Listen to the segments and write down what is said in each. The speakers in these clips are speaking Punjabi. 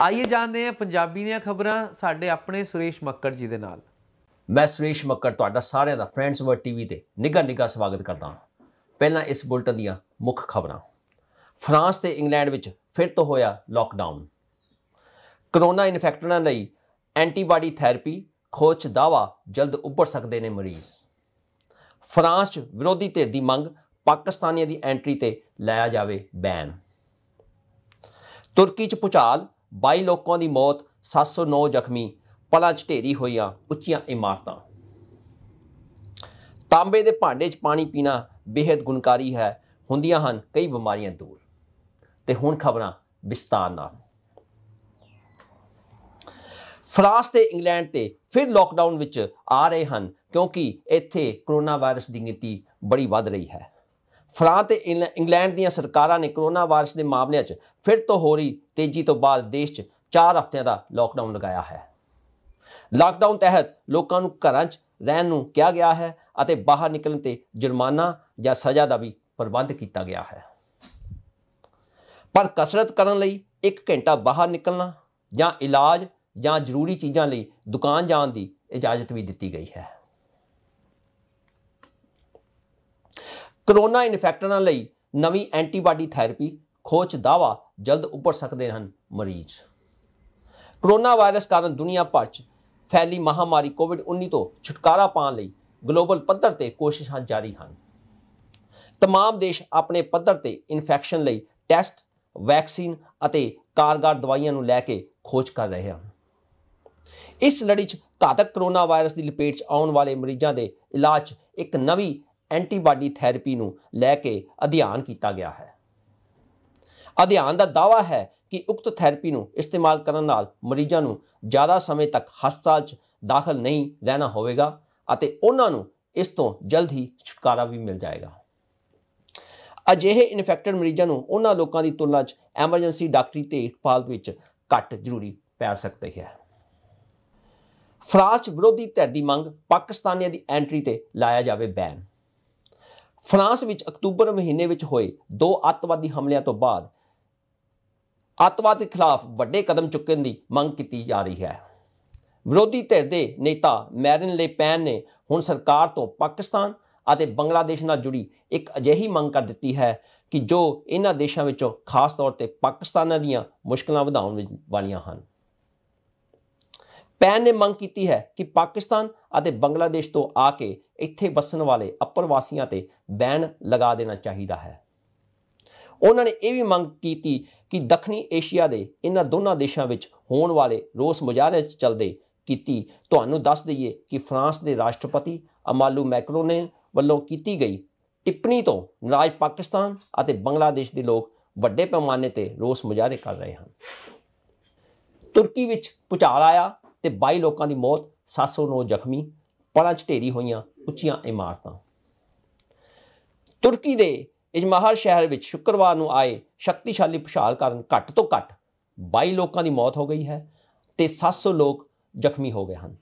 ਆਈਏ ਜਾਣਦੇ ਹਾਂ ਪੰਜਾਬੀ ਦੀਆਂ ਖਬਰਾਂ ਸਾਡੇ ਆਪਣੇ ਸੁਰੇਸ਼ ਮੱਕੜ ਜੀ ਦੇ ਨਾਲ ਮੈਂ ਸੁਰੇਸ਼ ਮੱਕੜ ਤੁਹਾਡਾ ਸਾਰਿਆਂ ਦਾ ਫਰੈਂਡਸ ਵਰ ਟੀਵੀ ਤੇ ਨਿੱਘਾ ਨਿੱਘਾ ਸਵਾਗਤ ਕਰਦਾ ਹਾਂ ਪਹਿਲਾਂ ਇਸ ਬੁਲਟਨ ਦੀਆਂ ਮੁੱਖ ਖਬਰਾਂ ਫਰਾਂਸ ਤੇ ਇੰਗਲੈਂਡ ਵਿੱਚ ਫਿਰ ਤੋਂ ਹੋਇਆ ਲਾਕਡਾਊਨ ਕਰੋਨਾ ਇਨਫੈਕਟਰਾਂ ਲਈ ਐਂਟੀਬਾਡੀ ਥੈਰੇਪੀ ਖੋਜ ਦਾਵਾ ਜਲਦ ਉੱਪਰ ਸਕਦੇ ਨੇ ਮਰੀਜ਼ ਫਰਾਂਸ 'ਚ ਵਿਰੋਧੀ ਧਿਰ ਦੀ ਮੰਗ ਪਾਕਿਸਤਾਨੀਆਂ ਦੀ ਐਂਟਰੀ ਤੇ ਲਾਇਆ ਜਾਵੇ ਬੈਨ ਤੁਰਕੀ 'ਚ ਪੁਚਾਲ 22 ਲੋਕਾਂ ਦੀ ਮੌਤ 709 ਜ਼ਖਮੀ ਪਲਾਂ 'ਚ ਢੇਰੀ ਹੋਈਆਂ ਉੱਚੀਆਂ ਇਮਾਰਤਾਂ ਤਾਂਬੇ ਦੇ ਭਾਂਡੇ 'ਚ ਪਾਣੀ ਪੀਣਾ ਬੇहद ਗੁਣਕਾਰੀ ਹੈ ਹੁੰਦੀਆਂ ਹਨ ਕਈ ਬਿਮਾਰੀਆਂ ਦੂਰ ਤੇ ਹੁਣ ਖਬਰਾਂ ਵਿਸਤਾਰ ਨਾਲ ਫਰਾਂਸ ਤੇ ਇੰਗਲੈਂਡ ਤੇ ਫਿਰ ਲਾਕਡਾਊਨ ਵਿੱਚ ਆ ਰਹੇ ਹਨ ਕਿਉਂਕਿ ਇੱਥੇ ਕੋਰੋਨਾ ਵਾਇਰਸ ਦੀ ਗਿਣਤੀ ਬੜੀ ਵੱਧ ਰਹੀ ਹੈ ਫਰਾਂਸ ਤੇ ਇੰਗਲੈਂਡ ਦੀਆਂ ਸਰਕਾਰਾਂ ਨੇ ਕਰੋਨਾ ਵਾਇਰਸ ਦੇ ਮਾਮਲਿਆਂ 'ਚ ਫਿਰ ਤੋਂ ਹੋ ਰਹੀ ਤੇਜ਼ੀ ਤੋਂ ਬਾਅਦ ਦੇਸ਼ 'ਚ 4 ਹਫ਼ਤਿਆਂ ਦਾ ਲਾਕਡਾਊਨ ਲਗਾਇਆ ਹੈ ਲਾਕਡਾਊਨ ਤਹਿਤ ਲੋਕਾਂ ਨੂੰ ਘਰਾਂ 'ਚ ਰਹਿਣ ਨੂੰ ਕਿਹਾ ਗਿਆ ਹੈ ਅਤੇ ਬਾਹਰ ਨਿਕਲਣ ਤੇ ਜੁਰਮਾਨਾ ਜਾਂ ਸਜ਼ਾ ਦਾ ਵੀ ਪ੍ਰਬੰਧ ਕੀਤਾ ਗਿਆ ਹੈ ਪਰ ਕਸਰਤ ਕਰਨ ਲਈ 1 ਘੰਟਾ ਬਾਹਰ ਨਿਕਲਣਾ ਜਾਂ ਇਲਾਜ ਜਾਂ ਜ਼ਰੂਰੀ ਚੀਜ਼ਾਂ ਲਈ ਦੁਕਾਨ ਜਾਣ ਦੀ ਇਜਾਜ਼ਤ ਵੀ ਦਿੱਤੀ ਗਈ ਹੈ ਕਰੋਨਾ ਇਨਫੈਕਟਰਾਂ ਲਈ ਨਵੀਂ ਐਂਟੀਬਾਡੀ ਥੈਰੇਪੀ ਖੋਜ ਦਾਵਾ ਜਲਦ ਉੱਪਰ ਸਕਦੇ ਹਨ ਮਰੀਜ਼ ਕਰੋਨਾ ਵਾਇਰਸ ਕਾਰਨ ਦੁਨੀਆ ਭਰ 'ਚ ਫੈਲੀ ਮਹਾਮਾਰੀ ਕੋਵਿਡ-19 ਤੋਂ ਛੁਟਕਾਰਾ ਪਾਉਣ ਲਈ ਗਲੋਬਲ ਪੱਧਰ ਤੇ ਕੋਸ਼ਿਸ਼ਾਂ ਜਾਰੀ ਹਨ तमाम ਦੇਸ਼ ਆਪਣੇ ਪੱਧਰ ਤੇ ਇਨਫੈਕਸ਼ਨ ਲਈ ਟੈਸਟ ਵੈਕਸੀਨ ਅਤੇ ਕਾਰਗਰ ਦਵਾਈਆਂ ਨੂੰ ਲੈ ਕੇ ਖੋਜ ਕਰ ਰਹੇ ਹਨ ਇਸ ਲੜੀ 'ਚ ਘਾਤਕ ਕਰੋਨਾ ਵਾਇਰਸ ਦੀ ਲਪੇਟ 'ਚ ਆਉਣ ਵਾਲੇ ਮਰੀਜ਼ਾਂ ਦੇ ਇਲਾਜ ਇੱਕ ਨਵੀਂ ਐਂਟੀਬਾਡੀ ਥੈਰੇਪੀ ਨੂੰ ਲੈ ਕੇ ਅਧਿਐਨ ਕੀਤਾ ਗਿਆ ਹੈ ਅਧਿਐਨ ਦਾ ਦਾਵਾ ਹੈ ਕਿ ਉਕਤ ਥੈਰੇਪੀ ਨੂੰ ਇਸਤੇਮਾਲ ਕਰਨ ਨਾਲ ਮਰੀਜ਼ਾਂ ਨੂੰ ਜ਼ਿਆਦਾ ਸਮੇਂ ਤੱਕ ਹਸਪਤਾਲ 'ਚ ਦਾਖਲ ਨਹੀਂ ਰਹਿਣਾ ਹੋਵੇਗਾ ਅਤੇ ਉਹਨਾਂ ਨੂੰ ਇਸ ਤੋਂ ਜਲਦ ਹੀ ਛੁਟਕਾਰਾ ਵੀ ਮਿਲ ਜਾਏਗਾ ਅਜਿਹੇ ਇਨਫੈਕਟਡ ਮਰੀਜ਼ਾਂ ਨੂੰ ਉਹਨਾਂ ਲੋਕਾਂ ਦੀ ਤੁਲਨਾ 'ਚ ਐਮਰਜੈਂਸੀ ਡਾਕਟਰੀ ਦੇਖਭਾਲ ਵਿੱਚ ਘੱਟ ਜ਼ਰੂਰੀ ਪੈ ਸਕਦੀ ਹੈ ਫਰਾਂਸ ਵਿਰੋਧੀ ਧਿਰ ਦੀ ਮੰਗ ਪਾਕਿਸਤਾਨੀਆਂ ਦੀ ਐਂਟਰੀ ਤੇ ਲਾਇਆ ਜਾਵੇ ਬੈਨ ਫਰਾਂਸ ਵਿੱਚ ਅਕਤੂਬਰ ਮਹੀਨੇ ਵਿੱਚ ਹੋਏ ਦੋ ਅੱਤਵਾਦੀ ਹਮਲਿਆਂ ਤੋਂ ਬਾਅਦ ਅੱਤਵਾਦ ਦੇ ਖਿਲਾਫ ਵੱਡੇ ਕਦਮ ਚੁੱਕਣ ਦੀ ਮੰਗ ਕੀਤੀ ਜਾ ਰਹੀ ਹੈ ਵਿਰੋਧੀ ਧਿਰ ਦੇ ਨੇਤਾ ਮੈਰਨ ਲੇਪੈਨ ਨੇ ਹੁਣ ਸਰਕਾਰ ਤੋਂ ਪਾਕਿਸਤਾਨ ਅਤੇ ਬੰਗਲਾਦੇਸ਼ ਨਾਲ ਜੁੜੀ ਇੱਕ ਅਜਿਹੀ ਮੰਗ ਕਰ ਦਿੱਤੀ ਹੈ ਕਿ ਜੋ ਇਹਨਾਂ ਦੇਸ਼ਾਂ ਵਿੱਚੋਂ ਖਾਸ ਤੌਰ ਤੇ ਪਾਕਿਸਤਾਨਾਂ ਦੀਆਂ ਮੁਸ਼ਕਲਾਂ ਵਧਾਉਣ ਵਾਲੀਆਂ ਹਨ ਪੈਨ ਨੇ ਮੰਗ ਕੀਤੀ ਹੈ ਕਿ ਪਾਕਿਸਤਾਨ ਅਤੇ ਬੰਗਲਾਦੇਸ਼ ਤੋਂ ਆ ਕੇ ਇੱਥੇ ਵਸਣ ਵਾਲੇ ਅਪਰ ਵਾਸੀਆਂ ਤੇ ਬੈਨ ਲਗਾ ਦੇਣਾ ਚਾਹੀਦਾ ਹੈ ਉਹਨਾਂ ਨੇ ਇਹ ਵੀ ਮੰਗ ਕੀਤੀ ਕਿ ਦੱਖਣੀ ਏਸ਼ੀਆ ਦੇ ਇਹਨਾਂ ਦੋਨਾਂ ਦੇਸ਼ਾਂ ਵਿੱਚ ਹੋਣ ਵਾਲੇ ਰੋਸ ਮੁਜ਼ਾਹਰੇ ਚ ਚੱਲਦੇ ਕੀਤੀ ਤੁਹਾਨੂੰ ਦੱਸ ਦਈਏ ਕਿ ਫਰਾਂਸ ਦੇ ਰਾਸ਼ਟਰਪਤੀ ਅਮਾਲੂ ਮੈਕਰੋ ਨੇ ਵੱਲੋਂ ਕੀਤੀ ਗਈ ਟਿੱਪਣੀ ਤੋਂ ਨਾਰਾਜ਼ ਪਾਕਿਸਤਾਨ ਅਤੇ ਬੰਗਲਾਦੇਸ਼ ਦੇ ਲੋਕ ਵੱਡੇ ਪੈਮਾਨੇ ਤੇ ਰੋਸ ਮੁਜ਼ਾਹਰੇ ਕਰ ਰਹੇ ਹਨ ਤੁਰਕੀ ਵਿੱਚ ਪੁਚਾਲ ਆਇਆ ਤੇ 22 ਲੋਕਾਂ ਦੀ ਮੌਤ 709 ਜ਼ਖਮੀ ਪੜਾਂ ਚ ਢੇਰੀ ਹੋਈਆਂ ਉੱਚੀਆਂ ਇਮਾਰਤਾਂ ਤੁਰਕੀ ਦੇ ਇਜਮਾਹਰ ਸ਼ਹਿਰ ਵਿੱਚ ਸ਼ੁੱਕਰਵਾਰ ਨੂੰ ਆਏ ਸ਼ਕਤੀਸ਼ਾਲੀ ਭੁਸ਼ਾਲ ਕਾਰਨ ਘੱਟ ਤੋਂ ਘੱਟ 22 ਲੋਕਾਂ ਦੀ ਮੌਤ ਹੋ ਗਈ ਹੈ ਤੇ 700 ਲੋਕ ਜ਼ਖਮੀ ਹੋ ਗਏ ਹਨ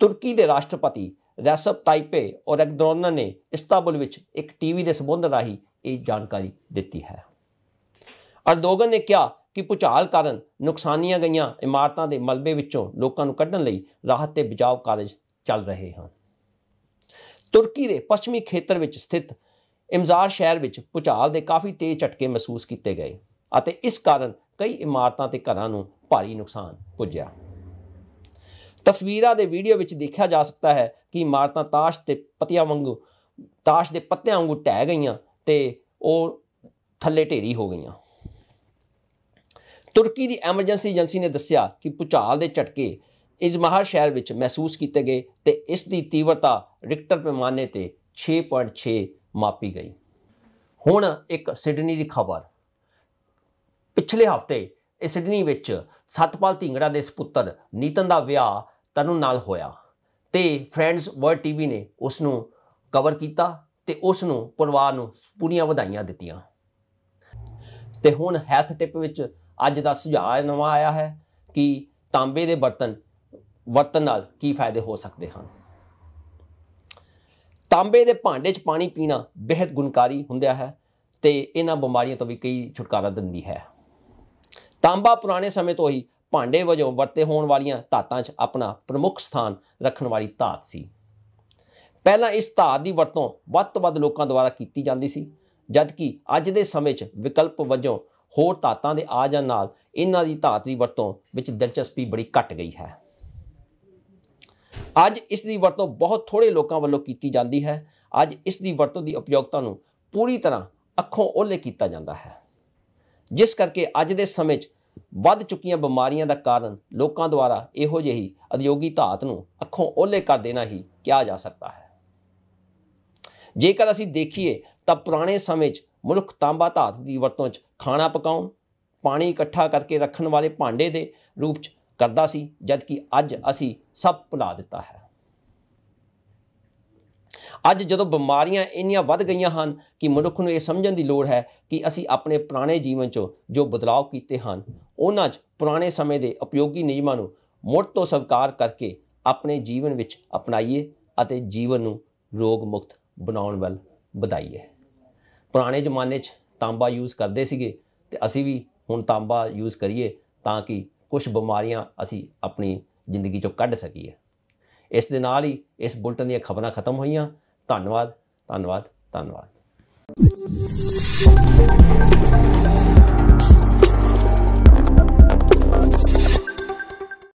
ਤੁਰਕੀ ਦੇ ਰਾਸ਼ਟਰਪਤੀ ਰੈਸਪ ਤਾਈਪੇ ਔਰ ਐਕਦਰੋਨ ਨੇ ਇਸਤਾਂਬੁਲ ਵਿੱਚ ਇੱਕ ਟੀਵੀ ਦੇ ਸੰਬੰਧ ਰਾਹੀਂ ਇਹ ਜਾਣਕਾਰੀ ਦਿੱਤੀ ਹੈ ਅਰਦੋਗਨ ਨੇ ਕਿਹਾ ਕਿ ਪੁਚਾਲ ਕਾਰਨ ਨੁਕਸਾਨੀਆਂ ਗਈਆਂ ਇਮਾਰਤਾਂ ਦੇ ਮਲਬੇ ਵਿੱਚੋਂ ਲੋਕਾਂ ਨੂੰ ਕੱਢਣ ਲਈ ਰਾਹਤ ਤੇ ਬਚਾਅ ਕਾਰਜ ਚੱਲ ਰਹੇ ਹਨ ਤੁਰਕੀ ਦੇ ਪੱਛਮੀ ਖੇਤਰ ਵਿੱਚ ਸਥਿਤ ਇਮਜ਼ਾਰ ਸ਼ਹਿਰ ਵਿੱਚ ਭੁਚਾਲ ਦੇ ਕਾਫੀ ਤੇਜ਼ ਝਟਕੇ ਮਹਿਸੂਸ ਕੀਤੇ ਗਏ ਅਤੇ ਇਸ ਕਾਰਨ ਕਈ ਇਮਾਰਤਾਂ ਤੇ ਘਰਾਂ ਨੂੰ ਭਾਰੀ ਨੁਕਸਾਨ ਪੁੱਜਿਆ ਤਸਵੀਰਾਂ ਦੇ ਵੀਡੀਓ ਵਿੱਚ ਦੇਖਿਆ ਜਾ ਸਕਦਾ ਹੈ ਕਿ ਇਮਾਰਤਾਂ ਤਾਸ਼ ਤੇ ਪਤਿਆਂ ਵਾਂਗੂ ਤਾਸ਼ ਦੇ ਪੱਤਿਆਂ ਵਾਂਗੂ ਟਹਿ ਗਈਆਂ ਤੇ ਉਹ ਥੱਲੇ ਢੇਰੀ ਹੋ ਗਈਆਂ ਤੁਰਕੀ ਦੀ ਐਮਰਜੈਂਸੀ ਏਜੰਸੀ ਨੇ ਦੱਸਿਆ ਕਿ ਭੁਚਾਲ ਦੇ ਝਟਕੇ ਇਜ਼ਮਹਾਰ ਸ਼ਹਿਰ ਵਿੱਚ ਮਹਿਸੂਸ ਕੀਤੇ ਗਏ ਤੇ ਇਸ ਦੀ ਤੀਵਰਤਾ ਰਿਕਟਰ ਪੈਮਾਨੇ ਤੇ 6.6 ਮਾਪੀ ਗਈ ਹੁਣ ਇੱਕ ਸਿਡਨੀ ਦੀ ਖਬਰ ਪਿਛਲੇ ਹਫਤੇ ਸਿਡਨੀ ਵਿੱਚ ਸਤਪਾਲ ਢਿੰਗੜਾ ਦੇ ਸੁਪੁੱਤਰ ਨੀਤਨ ਦਾ ਵਿਆਹ ਤਨੂ ਨਾਲ ਹੋਇਆ ਤੇ ਫਰੈਂਡਸ ਵਰ ਟੀਵੀ ਨੇ ਉਸ ਨੂੰ ਕਵਰ ਕੀਤਾ ਤੇ ਉਸ ਨੂੰ ਪਰਿਵਾਰ ਨੂੰ ਪੂਰੀਆਂ ਵਧਾਈਆਂ ਦਿੱਤੀਆਂ ਤੇ ਹੁਣ ਹੈਲਥ ਟਿਪ ਵਿੱਚ ਅੱਜ ਦਾ ਸੁਝਾਅ ਨਵਾਂ ਆਇਆ ਹੈ ਕਿ ਤਾਂਬੇ ਦੇ ਬਰਤਨ ਵਰਤਨ ਨਾਲ ਕੀ ਫਾਇਦੇ ਹੋ ਸਕਦੇ ਹਨ ਤਾਂਬੇ ਦੇ ਭਾਂਡੇ 'ਚ ਪਾਣੀ ਪੀਣਾ ਬਹਿਤ ਗੁਣਕਾਰੀ ਹੁੰਦਾ ਹੈ ਤੇ ਇਹਨਾਂ ਬਿਮਾਰੀਆਂ ਤੋਂ ਵੀ ਕਈ ਛੁਟਕਾਰਾ ਦਿੰਦੀ ਹੈ ਤਾਂਬਾ ਪੁਰਾਣੇ ਸਮੇਂ ਤੋਂ ਹੀ ਭਾਂਡੇ ਵਜੋਂ ਵਰਤੇ ਹੋਣ ਵਾਲੀਆਂ ਧਾਤਾਂ 'ਚ ਆਪਣਾ ਪ੍ਰਮੁੱਖ ਸਥਾਨ ਰੱਖਣ ਵਾਲੀ ਧਾਤ ਸੀ ਪਹਿਲਾਂ ਇਸ ਧਾਤ ਦੀ ਵਰਤੋਂ ਵੱਧ ਤੋਂ ਵੱਧ ਲੋਕਾਂ ਦੁਆਰਾ ਕੀਤੀ ਜਾਂਦੀ ਸੀ ਜਦਕਿ ਅੱਜ ਦੇ ਸਮੇਂ 'ਚ ਵਿਕਲਪ ਵਜੋਂ ਹੋਰ ਧਾਤਾਂ ਦੇ ਆ ਜਾਣ ਨਾਲ ਇਹਨਾਂ ਦੀ ਧਾਤ ਦੀ ਵਰਤੋਂ ਵਿੱਚ ਦਿਲਚਸਪੀ ਬੜੀ ਘਟ ਗਈ ਹੈ ਅੱਜ ਇਸ ਦੀ ਵਰਤੋਂ ਬਹੁਤ ਥੋੜੇ ਲੋਕਾਂ ਵੱਲੋਂ ਕੀਤੀ ਜਾਂਦੀ ਹੈ ਅੱਜ ਇਸ ਦੀ ਵਰਤੋਂ ਦੀ ਉਪਯੋਗਤਾ ਨੂੰ ਪੂਰੀ ਤਰ੍ਹਾਂ ਅੱਖੋਂ ਓਲੇ ਕੀਤਾ ਜਾਂਦਾ ਹੈ ਜਿਸ ਕਰਕੇ ਅੱਜ ਦੇ ਸਮੇਂ 'ਚ ਵੱਧ ਚੁੱਕੀਆਂ ਬਿਮਾਰੀਆਂ ਦਾ ਕਾਰਨ ਲੋਕਾਂ ਦੁਆਰਾ ਇਹੋ ਜਿਹੀ ਅਦਯੋਗੀ ਧਾਤ ਨੂੰ ਅੱਖੋਂ ਓਲੇ ਕਰ ਦੇਣਾ ਹੀ ਕਿਹਾ ਜਾ ਸਕਦਾ ਹੈ ਜੇਕਰ ਅਸੀਂ ਦੇਖੀਏ ਤਾਂ ਪੁਰਾਣੇ ਸਮੇਂ 'ਚ ਮਨੁੱਖ ਤਾਂਬਾ ਧਾਤ ਦੀ ਵਰਤੋਂ 'ਚ ਖਾਣਾ ਪਕਾਉਣ ਪਾਣੀ ਇਕੱਠਾ ਕਰਕੇ ਰੱਖਣ ਵਾਲੇ ਭਾਂਡੇ ਦੇ ਰੂਪ 'ਚ ਕਰਦਾ ਸੀ ਜਦ ਕਿ ਅੱਜ ਅਸੀਂ ਸਭ ਭੁਲਾ ਦਿੱਤਾ ਹੈ ਅੱਜ ਜਦੋਂ ਬਿਮਾਰੀਆਂ ਇੰਨੀਆਂ ਵੱਧ ਗਈਆਂ ਹਨ ਕਿ ਮਨੁੱਖ ਨੂੰ ਇਹ ਸਮਝਣ ਦੀ ਲੋੜ ਹੈ ਕਿ ਅਸੀਂ ਆਪਣੇ ਪੁਰਾਣੇ ਜੀਵਨ 'ਚੋਂ ਜੋ ਬਦਲਾਅ ਕੀਤੇ ਹਨ ਉਹਨਾਂ 'ਚ ਪੁਰਾਣੇ ਸਮੇਂ ਦੇ ਉਪਯੋਗੀ ਨਿਯਮਾਂ ਨੂੰ ਮੁੜ ਤੋਂ ਸਵਾਰ ਕਰਕੇ ਆਪਣੇ ਜੀਵਨ ਵਿੱਚ ਅਪਣਾਈਏ ਅਤੇ ਜੀਵਨ ਨੂੰ ਰੋਗ ਮੁਕਤ ਬਣਾਉਣ ਵੱਲ ਵਧਾਈਏ ਪੁਰਾਣੇ ਜ਼ਮਾਨੇ 'ਚ ਤਾਂਬਾ ਯੂਜ਼ ਕਰਦੇ ਸੀਗੇ ਤੇ ਅਸੀਂ ਵੀ ਹੁਣ ਤਾਂਬਾ ਯੂਜ਼ ਕਰੀਏ ਤਾਂ ਕਿ ਕੁਝ ਬਿਮਾਰੀਆਂ ਅਸੀਂ ਆਪਣੀ ਜ਼ਿੰਦਗੀ ਚੋਂ ਕੱਢ ਸਕੀਏ ਇਸ ਦੇ ਨਾਲ ਹੀ ਇਸ ਬੁਲਟਨ ਦੀਆਂ ਖਬਰਾਂ ਖਤਮ ਹੋਈਆਂ ਧੰਨਵਾਦ ਧੰਨਵਾਦ ਧੰਨਵਾਦ